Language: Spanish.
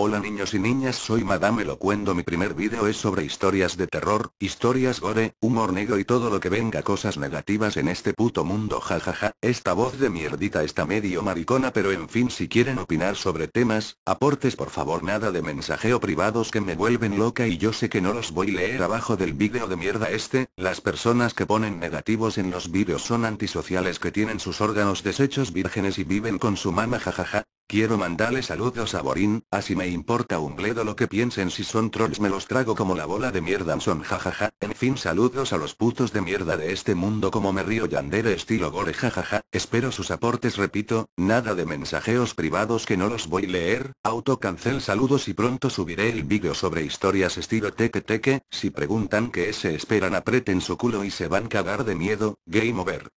Hola niños y niñas soy Madame Locuendo mi primer video es sobre historias de terror, historias gore, humor negro y todo lo que venga cosas negativas en este puto mundo jajaja, ja, ja. esta voz de mierdita está medio maricona pero en fin si quieren opinar sobre temas, aportes por favor nada de mensajeo privados que me vuelven loca y yo sé que no los voy a leer abajo del video de mierda este, las personas que ponen negativos en los vídeos son antisociales que tienen sus órganos deshechos vírgenes y viven con su mama jajaja, Quiero mandarle saludos a Borin, así me importa un bledo lo que piensen si son trolls me los trago como la bola de mierda son jajaja, en fin saludos a los putos de mierda de este mundo como me río yandere estilo gore jajaja, espero sus aportes repito, nada de mensajeos privados que no los voy a leer, auto saludos y pronto subiré el vídeo sobre historias estilo teque teque, si preguntan que se esperan apreten su culo y se van cagar de miedo, game over.